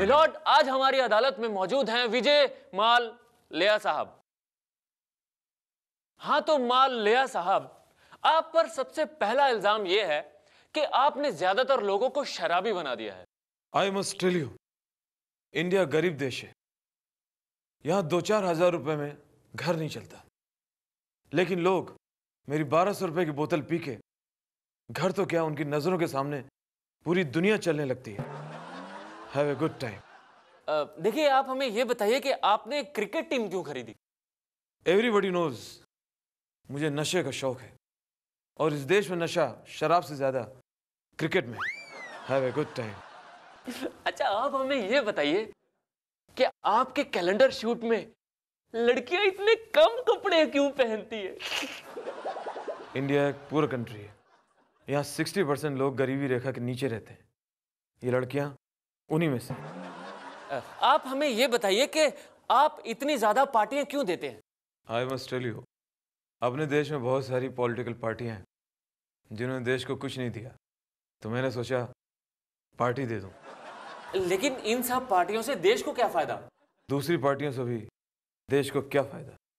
Milord आज हमारी अदालत में मौजूद हैं विजय माल लिया साहब हाँ तो माल लिया साहब आप पर सबसे पहला इल्जाम यह है कि आपने ज्यादातर लोगों को शराबी बना दिया है I must tell you India गरीब देश है यहां दो चार हजार रुपए में घर नहीं चलता लेकिन लोग मेरी बारह सौ रुपए की बोतल पी के घर तो क्या उनकी नजरों के सामने पूरी दुनिया चलने लगती है हैव ए गुड टाइम देखिए आप हमें ये बताइए कि आपने क्रिकेट टीम क्यों खरीदी एवरीबडी नोज मुझे नशे का शौक है और इस देश में नशा शराब से ज्यादा क्रिकेट में Have a गुड टाइम अच्छा आप हमें ये बताइए कि आपके कैलेंडर शूट में लड़कियां इतने कम कपड़े क्यों पहनती है इंडिया एक पूरा कंट्री है यहाँ सिक्सटी परसेंट लोग गरीबी रेखा के नीचे रहते हैं ये लड़कियाँ उन्हीं में से आप हमें ये बताइए कि आप इतनी ज़्यादा पार्टियाँ क्यों देते हैं आई मस्ट टेल यू अपने देश में बहुत सारी पॉलिटिकल पार्टियाँ हैं जिन्होंने देश को कुछ नहीं दिया तो मैंने सोचा पार्टी दे दूं। लेकिन इन सब पार्टियों से देश को क्या फ़ायदा दूसरी पार्टियों से भी देश को क्या फ़ायदा